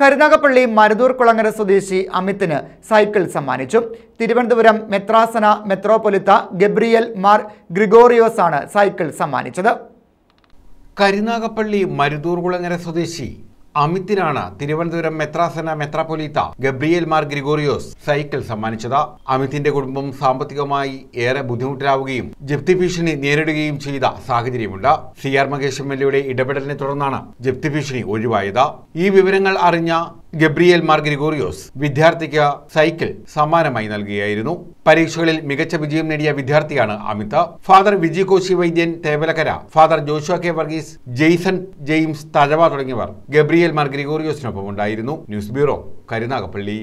കരുനാഗപ്പള്ളി മരുതൂർ കുളങ്ങര സ്വദേശി അമിത്തിന് സൈക്കിൾ സമ്മാനിച്ചു തിരുവനന്തപുരം മെത്രാസന മെത്രോപൊലിത്ത ഗബ്രിയൽ മാർ ഗ്രിഗോറിയോസാണ് സൈക്കിൾ സമ്മാനിച്ചത് കരുനാഗപ്പള്ളി മരുതൂർ കുളങ്ങര സ്വദേശി അമിത്തിനാണ് തിരുവനന്തപുരം മെത്രാസന മെത്രാപൊലീത്ത ഗബ്രിയേൽ മാർ ഗ്രിഗോറിയോസ് സൈക്കിൾ സമ്മാനിച്ചത് അമിത്തിന്റെ കുടുംബം സാമ്പത്തികമായി ഏറെ ബുദ്ധിമുട്ടിലാവുകയും ജപ്തി ഭീഷണി നേരിടുകയും ചെയ്ത സാഹചര്യമുണ്ട് C R Mahesh M L ഇടപെടലിനെ തുടർന്നാണ് ജപ്തി ഭീഷണി ഒഴിവായത് ഈ വിവരങ്ങൾ അറിഞ്ഞ ഗബ്രിയേൽ മാർ ഗ്രിഗോറിയോസ് വിദ്യാർത്ഥിക്ക് സൈക്കിൾ സമ്മാനമായി നൽകുകയായിരുന്നു പരീക്ഷകളിൽ മികച്ച വിജയം നേടിയ വിദ്യാർത്ഥിയാണ് അമിത father Viji Koshy Vaidyan Thevalakkara Father Josh K Varghese Jaison James Thazhava തുടങ്ങിയവർ ഗബ്രിയേൽ മാർ ഗ്രിഗോറിയോസിനൊപ്പം ഉണ്ടായിരുന്നു ന്യൂസ് ബ്യൂറോ കരുനാഗപ്പള്ളി